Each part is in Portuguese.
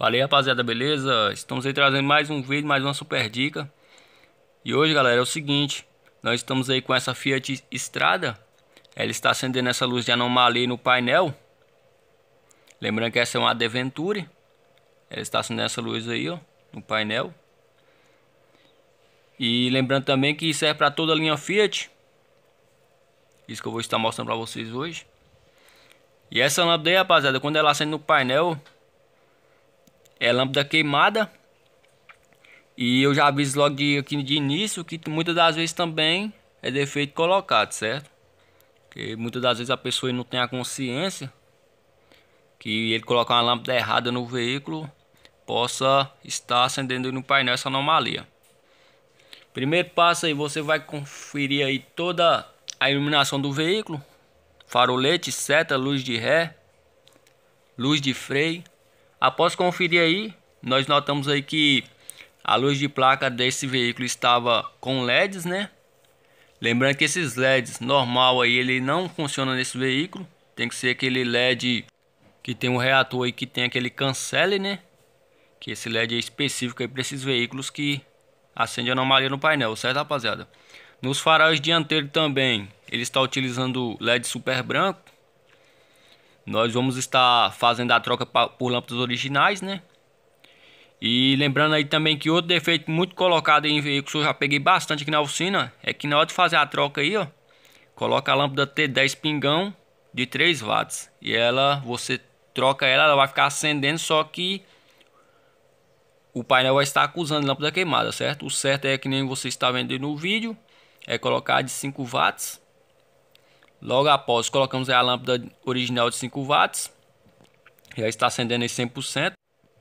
Falei rapaziada, beleza? Estamos aí trazendo mais um vídeo, mais uma super dica E hoje galera é o seguinte Nós estamos aí com essa Fiat Estrada Ela está acendendo essa luz de anomalia no painel Lembrando que essa é uma adventure Ela está acendendo essa luz aí ó, no painel E lembrando também que serve é para toda a linha Fiat Isso que eu vou estar mostrando para vocês hoje E essa lâmpada aí rapaziada, quando ela acende no painel é lâmpada queimada. E eu já aviso logo de, aqui de início que muitas das vezes também é defeito colocado, certo? Porque muitas das vezes a pessoa não tem a consciência que ele colocar uma lâmpada errada no veículo possa estar acendendo no painel essa anomalia. Primeiro passo aí você vai conferir aí toda a iluminação do veículo, farolete, seta, luz de ré, luz de freio, Após conferir aí, nós notamos aí que a luz de placa desse veículo estava com LEDs, né? Lembrando que esses LEDs normal aí ele não funciona nesse veículo, tem que ser aquele LED que tem um reator aí que tem aquele cancele, né? Que esse LED é específico aí para esses veículos que acende anomalia no painel, certo rapaziada? Nos faróis dianteiros também, ele está utilizando LED super branco, nós vamos estar fazendo a troca por lâmpadas originais, né? E lembrando aí também que outro defeito muito colocado em veículos, eu já peguei bastante aqui na oficina, é que na hora de fazer a troca aí, ó, coloca a lâmpada T10 pingão de 3 watts. E ela, você troca ela, ela vai ficar acendendo, só que o painel vai estar acusando lâmpada queimada, certo? O certo é que nem você está vendo no vídeo, é colocar de 5 watts Logo após, colocamos a lâmpada original de 5 watts. Já está acendendo em 100%.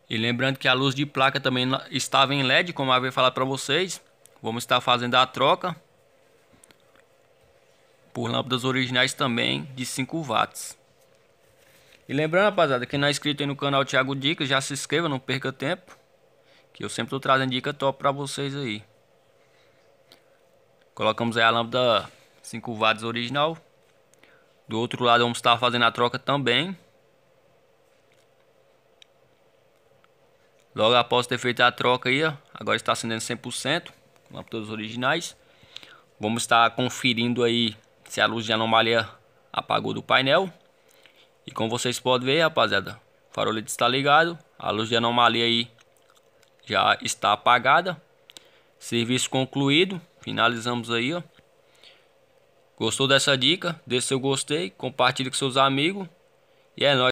E lembrando que a luz de placa também estava em LED, como eu havia falado para vocês. Vamos estar fazendo a troca por lâmpadas originais também de 5 watts. E lembrando, rapaziada, quem não é inscrito aí no canal Thiago Dicas, já se inscreva, não perca tempo. Que eu sempre estou trazendo dica top para vocês aí. Colocamos aí a lâmpada 5 watts original. Do outro lado vamos estar fazendo a troca também. Logo após ter feito a troca aí, ó, agora está acendendo 100%, como todos originais. Vamos estar conferindo aí se a luz de anomalia apagou do painel. E como vocês podem ver, rapaziada, o farolete está ligado, a luz de anomalia aí já está apagada. Serviço concluído, finalizamos aí, ó. Gostou dessa dica? Deixe seu gostei, compartilhe com seus amigos. E é nóis.